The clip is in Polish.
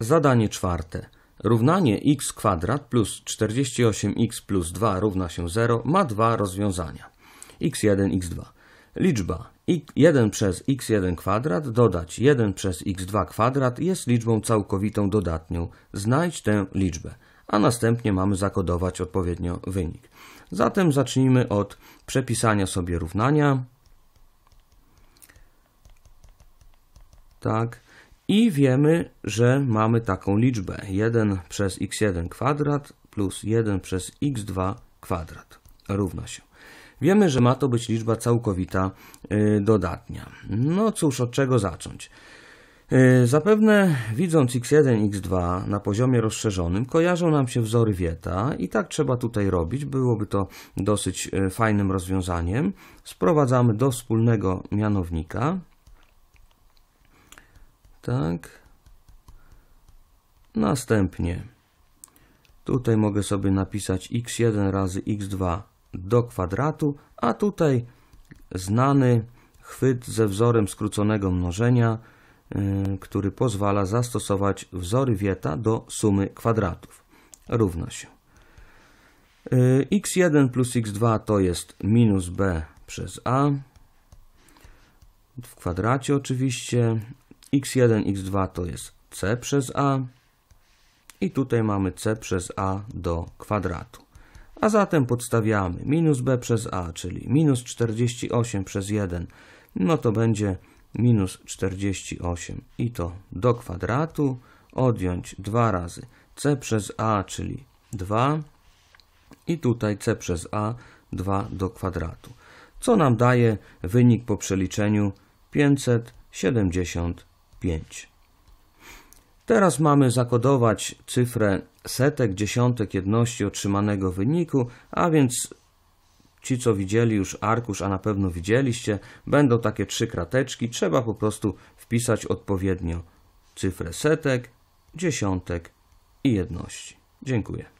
Zadanie czwarte. Równanie x kwadrat plus 48x plus 2 równa się 0 ma dwa rozwiązania. x1, x2. Liczba 1 przez x1 kwadrat dodać 1 przez x2 kwadrat jest liczbą całkowitą dodatnią. Znajdź tę liczbę, a następnie mamy zakodować odpowiednio wynik. Zatem zacznijmy od przepisania sobie równania. Tak. I wiemy, że mamy taką liczbę 1 przez x1 kwadrat plus 1 przez x2 kwadrat równa się. Wiemy, że ma to być liczba całkowita y, dodatnia. No cóż, od czego zacząć? Y, zapewne widząc x1, x2 na poziomie rozszerzonym, kojarzą nam się wzory wieta i tak trzeba tutaj robić. Byłoby to dosyć y, fajnym rozwiązaniem. Sprowadzamy do wspólnego mianownika tak. Następnie tutaj mogę sobie napisać x1 razy x2 do kwadratu, a tutaj znany chwyt ze wzorem skróconego mnożenia, y, który pozwala zastosować wzory wieta do sumy kwadratów. Równa się y, x1 plus x2 to jest minus b przez a w kwadracie oczywiście, x1, x2 to jest c przez a i tutaj mamy c przez a do kwadratu. A zatem podstawiamy minus b przez a, czyli minus 48 przez 1, no to będzie minus 48 i to do kwadratu, odjąć 2 razy c przez a, czyli 2 i tutaj c przez a 2 do kwadratu, co nam daje wynik po przeliczeniu 570 5. Teraz mamy zakodować cyfrę setek, dziesiątek jedności otrzymanego wyniku, a więc ci, co widzieli już arkusz, a na pewno widzieliście, będą takie trzy krateczki. Trzeba po prostu wpisać odpowiednio cyfrę setek, dziesiątek i jedności. Dziękuję.